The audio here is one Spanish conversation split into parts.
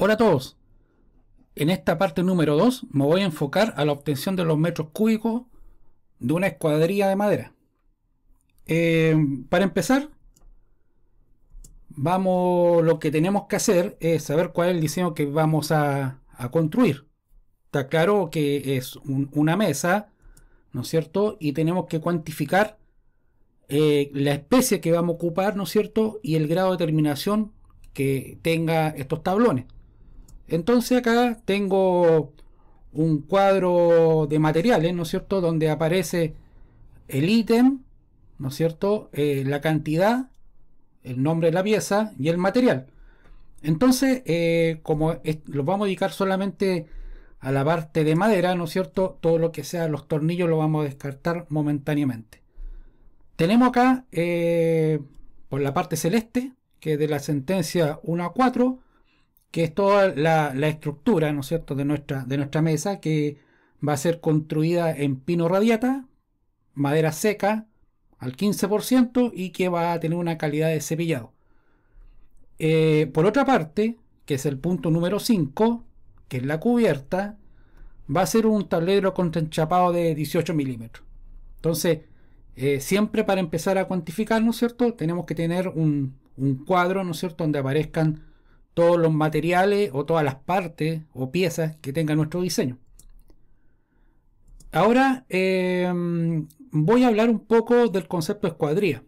Hola a todos. En esta parte número 2 me voy a enfocar a la obtención de los metros cúbicos de una escuadrilla de madera. Eh, para empezar, vamos, lo que tenemos que hacer es saber cuál es el diseño que vamos a, construir. Está claro que es una mesa, ¿no es cierto? Y tenemos que cuantificar eh, la especie que vamos a ocupar, ¿no es cierto? Y el grado de terminación que tenga estos tablones. Entonces acá tengo un cuadro de materiales, ¿no es cierto? Donde aparece el ítem, ¿no es cierto? Eh, la cantidad, el nombre de la pieza y el material. Entonces, eh, como los vamos a dedicar solamente a la parte de madera, ¿no es cierto? Todo lo que sea los tornillos lo vamos a descartar momentáneamente. Tenemos acá eh, por la parte celeste, que es de la sentencia 1 a 4, que es toda la, estructura, ¿no es cierto?, de nuestra, de nuestra mesa, que va a ser construida en pino radiata, madera seca al 15% y que va a tener una calidad de cepillado. Eh, por otra parte, que es el punto número 5, que es la cubierta, va a ser un tablero con enchapado de 18 milímetros. Entonces, eh, siempre para empezar a cuantificar, ¿no es cierto? Tenemos que tener un, un cuadro, ¿no es cierto?, donde aparezcan todos los materiales o todas las partes o piezas que tenga nuestro diseño. Ahora em, voy a hablar un poco del concepto de escuadrilla.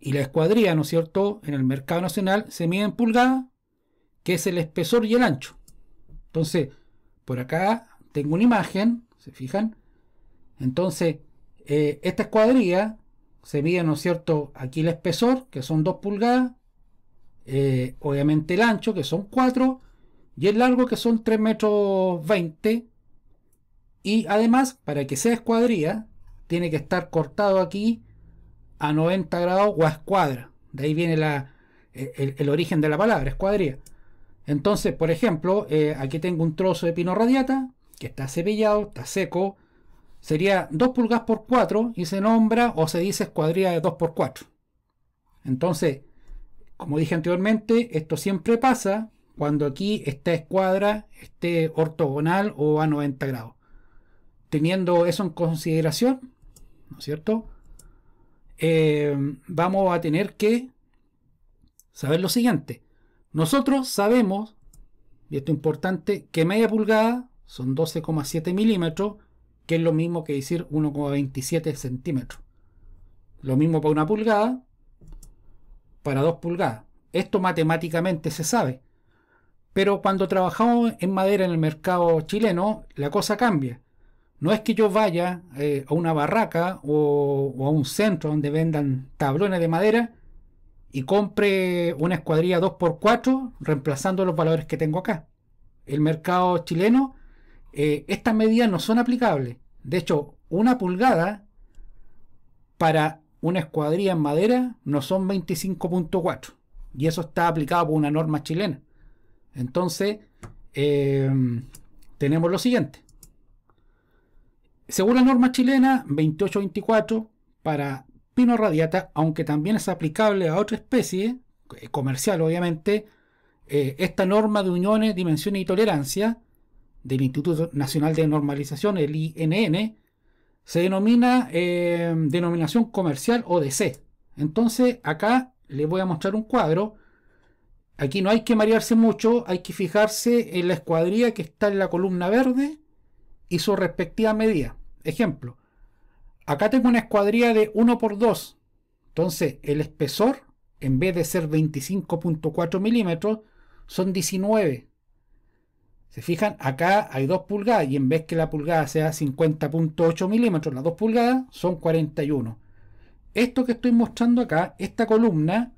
Y la escuadría, ¿no es cierto?, en el mercado nacional se mide en pulgadas, que es el espesor y el ancho. Entonces, por acá tengo una imagen, ¿se fijan? Entonces, eh, esta escuadría se mide, ¿no es cierto?, aquí el espesor, que son dos pulgadas, eh, obviamente el ancho, que son 4, y el largo, que son 3 metros 20. Y además, para que sea escuadría, tiene que estar cortado aquí a 90 grados o a escuadra. De ahí viene la, eh, el, origen de la palabra, escuadría. Entonces, por ejemplo, eh, aquí tengo un trozo de pino radiata que está cepillado, está seco. Sería 2 pulgadas por 4 y se nombra o se dice escuadría de 2 por 4. Entonces, como dije anteriormente, esto siempre pasa cuando aquí esta escuadra esté ortogonal o a 90 grados. Teniendo eso en consideración, ¿no es cierto? Eh, vamos a tener que saber lo siguiente. Nosotros sabemos, y esto es importante, que media pulgada son 12,7 milímetros, que es lo mismo que decir 1,27 centímetros. Lo mismo para una pulgada, para 2 pulgadas. Esto matemáticamente se sabe. Pero cuando trabajamos en madera en el mercado chileno, la cosa cambia. No es que yo vaya eh, a una barraca o, a un centro donde vendan tablones de madera y compre una escuadrilla 2x4 reemplazando los valores que tengo acá. El mercado chileno, eh, estas medidas no son aplicables. De hecho, una pulgada para una escuadrilla en madera no son 25.4. Y eso está aplicado por una norma chilena. Entonces, em, tenemos lo siguiente. Según la norma chilena 2824 para pino radiata, aunque también es aplicable a otra especie, eh, comercial obviamente, eh, esta norma de uniones, dimensiones y tolerancia del Instituto Nacional de Normalización, el INN, se denomina eh, denominación comercial o DC. Entonces acá les voy a mostrar un cuadro. Aquí no hay que marearse mucho, hay que fijarse en la escuadría que está en la columna verde y su respectiva medida. Ejemplo, acá tengo una escuadría de 1 por 2. Entonces el espesor, en vez de ser 25.4 milímetros, son 19. Se fijan, acá hay dos pulgadas y en vez que la pulgada sea 50.8 milímetros, las dos pulgadas son 41. Esto que estoy mostrando acá, esta columna,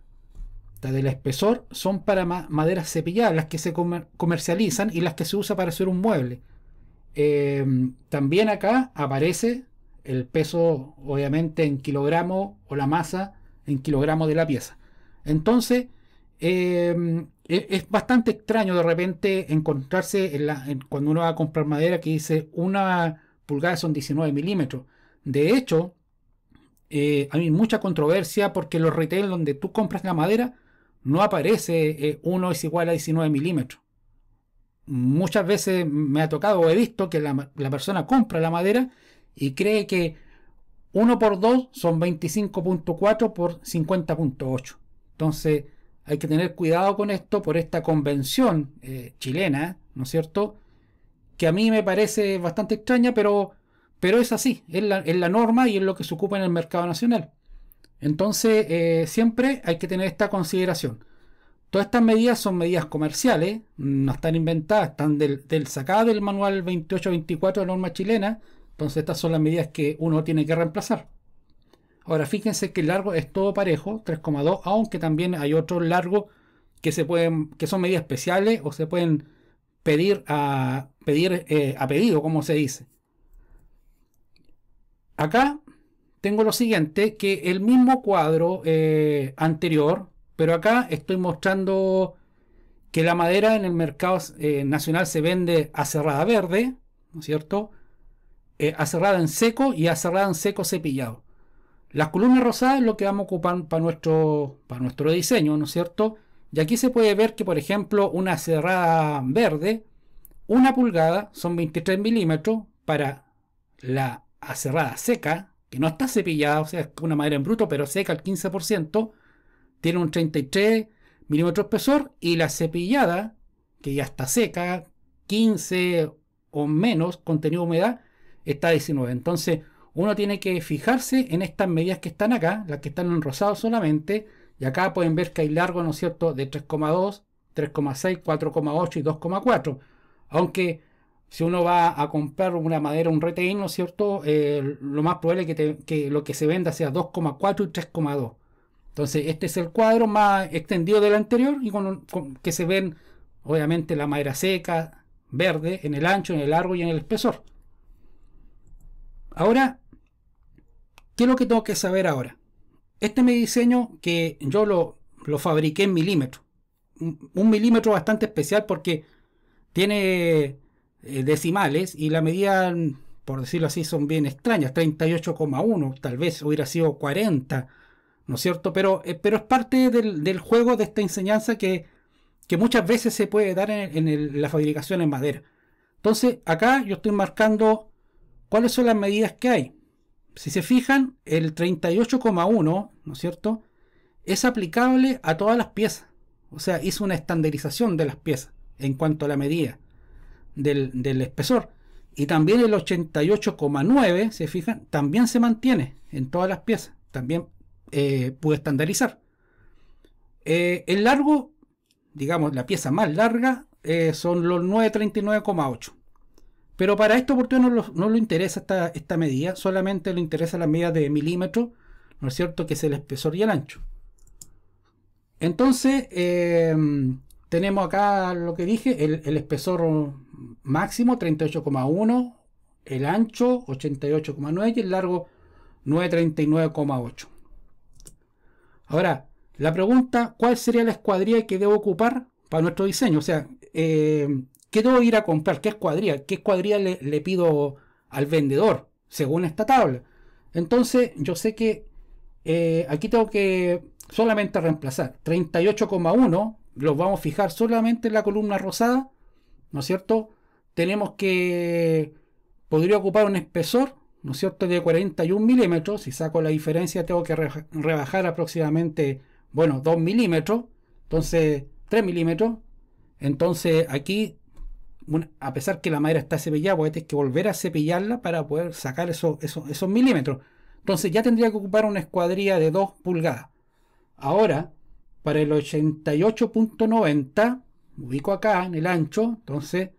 la del espesor, son para maderas cepilladas, las que se comercializan y las que se usa para hacer un mueble. Em, también acá aparece el peso, obviamente, en kilogramo o la masa en kilogramo de la pieza. Entonces, Em, e, es bastante extraño de repente encontrarse en cuando uno va a comprar madera que dice una pulgada son 19 milímetros. De hecho, eh, hay mucha controversia porque los retail donde tú compras la madera no aparece eh, uno es igual a 19 milímetros. Muchas veces me ha tocado o he visto que la, la persona compra la madera y cree que 1 por 2 son 25.4 por 50.8. Entonces, hay que tener cuidado con esto por esta convención eh, chilena, ¿no es cierto? Que a mí me parece bastante extraña, pero, pero es así, es la, norma y es lo que se ocupa en el mercado nacional. Entonces, eh, siempre hay que tener esta consideración. Todas estas medidas son medidas comerciales, no están inventadas, están del, sacado del manual 2824 de la norma chilena. Entonces, estas son las medidas que uno tiene que reemplazar. Ahora fíjense que el largo es todo parejo, 3,2, aunque también hay otros largos que se pueden, que son medidas especiales o se pueden pedir a pedir eh, a pedido, como se dice. Acá tengo lo siguiente, que el mismo cuadro eh, anterior, pero acá estoy mostrando que la madera en el mercado eh, nacional se vende a cerrada verde, ¿no es cierto? Eh, cerrada en seco y aserrada en seco cepillado. Las columnas rosadas es lo que vamos a ocupar para nuestro, para nuestro diseño, ¿no es cierto? Y aquí se puede ver que, por ejemplo, una cerrada verde, una pulgada, son 23 milímetros para la aserrada seca, que no está cepillada, o sea, es una madera en bruto, pero seca al 15%, tiene un 33 milímetros espesor y la cepillada, que ya está seca, 15 o menos contenido de humedad, está a 19. Entonces, uno tiene que fijarse en estas medidas que están acá, las que están en rosado solamente, y acá pueden ver que hay largo, ¿no es cierto?, de 3,2, 3,6, 4,8 y 2,4. Aunque si uno va a comprar una madera, un retain, ¿no es cierto?, eh, lo más probable es que, lo que se venda sea 2,4 y 3,2. Entonces, este es el cuadro más extendido del anterior y con, que se ven, obviamente, la madera seca, verde, en el ancho, en el largo y en el espesor. Ahora ¿Qué es lo que tengo que saber ahora? Este es mi diseño que yo lo, lo fabriqué en milímetros. Un, milímetro bastante especial porque tiene eh, decimales y la medida, por decirlo así, son bien extrañas. 38,1, tal vez hubiera sido 40, ¿no es cierto? Pero, eh, pero es parte del, juego de esta enseñanza que, muchas veces se puede dar en, la fabricación en madera. Entonces, acá yo estoy marcando cuáles son las medidas que hay. Si se fijan, el 38,1, ¿no es cierto? Es aplicable a todas las piezas. O sea, hizo una estandarización de las piezas en cuanto a la medida del, espesor. Y también el 88,9, se fijan, también se mantiene en todas las piezas. También eh, pude estandarizar. Eh, el largo, digamos, la pieza más larga eh, son los 939,8. Pero para esto porque no, lo, le interesa esta, esta medida, solamente le interesa la medida de milímetro, ¿no es cierto?, que es el espesor y el ancho. Entonces, em, tenemos acá lo que dije, el, espesor máximo 38,1, el ancho 88,9 y el largo 939,8. Ahora, la pregunta, ¿cuál sería la escuadrilla que debo ocupar para nuestro diseño? O sea, em, ¿Qué debo ir a comprar? ¿Qué escuadría? ¿Qué escuadrilla le, pido al vendedor? Según esta tabla. Entonces, yo sé que eh, aquí tengo que solamente reemplazar 38,1. Los vamos a fijar solamente en la columna rosada. ¿No es cierto? Tenemos que. Podría ocupar un espesor, ¿no es cierto?, de 41 milímetros. Si saco la diferencia, tengo que rebajar aproximadamente, bueno, 2 milímetros. Entonces, 3 milímetros. Entonces, aquí a pesar que la madera está cepillada, voy pues, a tener que volver a cepillarla para poder sacar esos, milímetros. Entonces ya tendría que ocupar una escuadrilla de 2 pulgadas. Ahora, para el 88.90, ubico acá en el ancho, entonces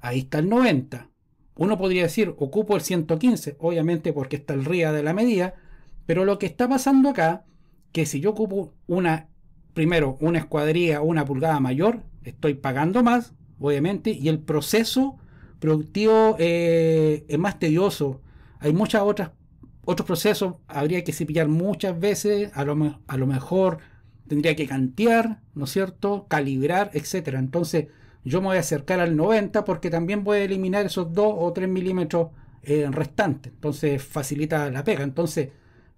ahí está el 90. Uno podría decir, ocupo el 115, obviamente porque está el río de la medida, pero lo que está pasando acá, que si yo ocupo una, primero, una escuadrilla, una pulgada mayor, estoy pagando más, obviamente, y el proceso productivo eh, es más tedioso. Hay muchas otras otros procesos, habría que cepillar muchas veces, a lo, a lo mejor tendría que cantear, ¿no es cierto? Calibrar, etcétera. Entonces, yo me voy a acercar al 90 porque también voy a eliminar esos 2 o 3 milímetros eh, restantes. Entonces, facilita la pega. Entonces,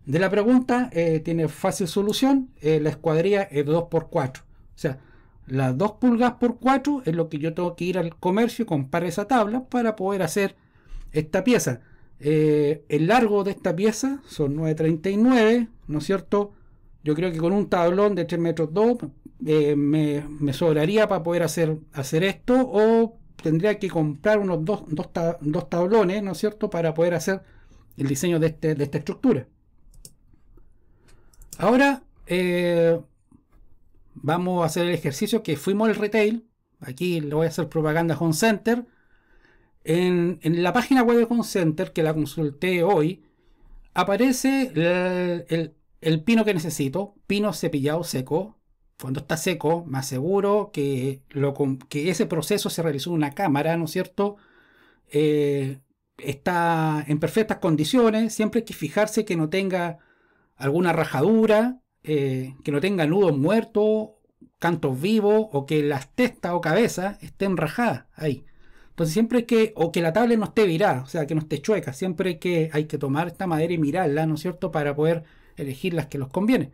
de la pregunta, eh, tiene fácil solución. la escuadrilla es 2x4. O sea, las 2 pulgadas por 4 es lo que yo tengo que ir al comercio y comprar esa tabla para poder hacer esta pieza. Eh, el largo de esta pieza son 9.39, ¿no es cierto? Yo creo que con un tablón de 3 metros 2 eh, me, sobraría para poder hacer, hacer esto o tendría que comprar unos dos, dos, tablones, ¿no es cierto?, para poder hacer el diseño de, este, esta estructura. Ahora, eh, vamos a hacer el ejercicio que fuimos al retail. Aquí le voy a hacer propaganda Home Center. En, la página web de Home Center, que la consulté hoy, aparece el, pino que necesito, pino cepillado seco. Cuando está seco, más seguro que, ese proceso se realizó en una cámara, ¿no es cierto? Eh, está en perfectas condiciones, siempre hay que fijarse que no tenga alguna rajadura, eh, que no tenga nudos muertos, cantos vivos o que las testas o cabezas estén rajadas ahí. Entonces siempre que, o que la tabla no esté virada, o sea, que no esté chueca, siempre que, hay que tomar esta madera y mirarla, ¿no es cierto?, para poder elegir las que los conviene.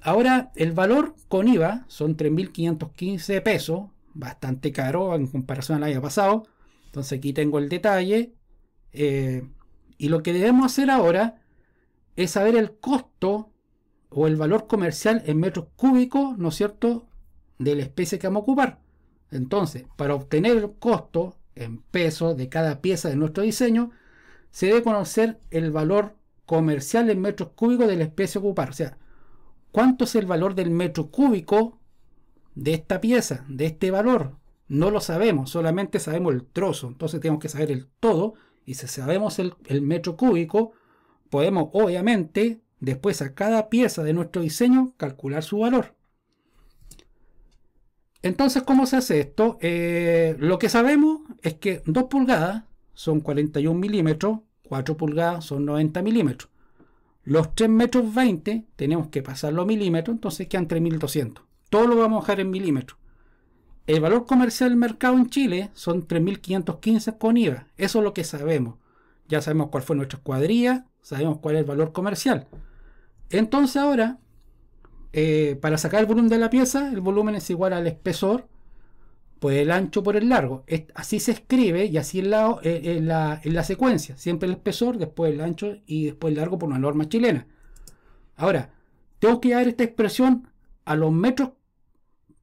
Ahora, el valor con IVA son 3.515 pesos, bastante caro en comparación al año pasado. Entonces aquí tengo el detalle. Eh, y lo que debemos hacer ahora es saber el costo o el valor comercial en metros cúbicos, ¿no es cierto?, de la especie que vamos a ocupar. Entonces, para obtener el costo en pesos de cada pieza de nuestro diseño, se debe conocer el valor comercial en metros cúbicos de la especie ocupar. O sea, ¿cuánto es el valor del metro cúbico de esta pieza, de este valor? No lo sabemos, solamente sabemos el trozo. Entonces tenemos que saber el todo. Y si sabemos el, el metro cúbico, podemos obviamente Después a cada pieza de nuestro diseño calcular su valor. Entonces, ¿cómo se hace esto? Eh, lo que sabemos es que 2 pulgadas son 41 milímetros, 4 pulgadas son 90 milímetros. Los 3 metros 20 tenemos que pasarlo a milímetros, entonces quedan 3200. Todo lo vamos a dejar en milímetros. El valor comercial del mercado en Chile son 3.515 con IVA. Eso es lo que sabemos. Ya sabemos cuál fue nuestra cuadrilla, sabemos cuál es el valor comercial. Entonces ahora, eh, para sacar el volumen de la pieza, el volumen es igual al espesor pues el ancho por el largo. así se escribe y así es en, la, en eh, la secuencia. Siempre el espesor, después el ancho y después el largo por una norma chilena. Ahora, tengo que dar esta expresión a los metros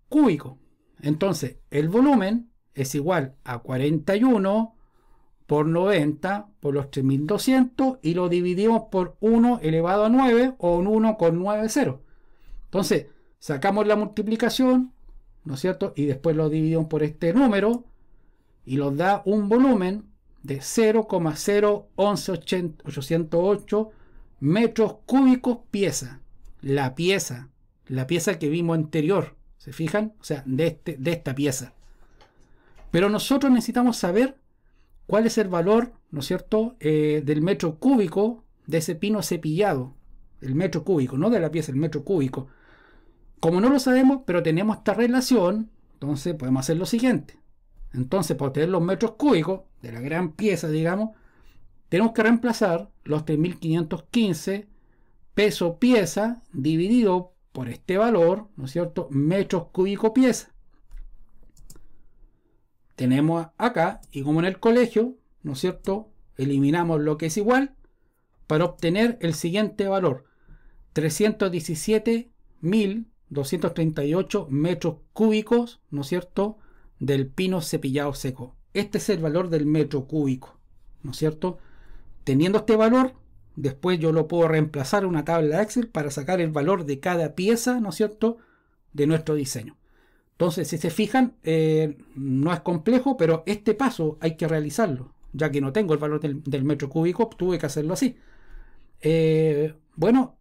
cúbicos. Entonces, el volumen es igual a 41 por 90 por los 3200 y lo dividimos por 1 elevado a 9 o un 1 con Entonces, sacamos la multiplicación, ¿no es cierto? Y después lo dividimos por este número y nos da un volumen de 0,011808 metros cúbicos pieza. La pieza, la pieza que vimos anterior, ¿se fijan? O sea, de, este, de esta pieza. Pero nosotros necesitamos saber cuál es el valor, ¿no es cierto?, eh, del metro cúbico de ese pino cepillado, el metro cúbico, no de la pieza, el metro cúbico. Como no lo sabemos, pero tenemos esta relación, entonces podemos hacer lo siguiente. Entonces, para obtener los metros cúbicos de la gran pieza, digamos, tenemos que reemplazar los 3515 peso pieza dividido por este valor, ¿no es cierto?, metros cúbico pieza tenemos acá, y como en el colegio, ¿no es cierto? Eliminamos lo que es igual para obtener el siguiente valor, 317.238 metros cúbicos, ¿no es cierto?, del pino cepillado seco. Este es el valor del metro cúbico, ¿no es cierto? Teniendo este valor, después yo lo puedo reemplazar en una tabla Excel para sacar el valor de cada pieza, ¿no es cierto?, de nuestro diseño. Entonces, si se fijan, eh, no es complejo, pero este paso hay que realizarlo, ya que no tengo el valor del, metro cúbico, tuve que hacerlo así. Eh, bueno,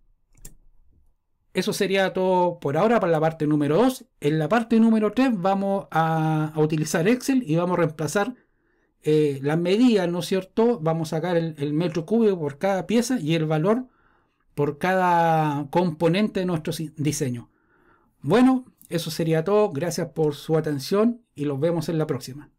eso sería todo por ahora para la parte número 2. En la parte número 3 vamos a, utilizar Excel y vamos a reemplazar eh, las medidas, ¿no es cierto? Vamos a sacar el, el, metro cúbico por cada pieza y el valor por cada componente de nuestro diseño. Bueno, eso sería todo. Gracias por su atención y los vemos en la próxima.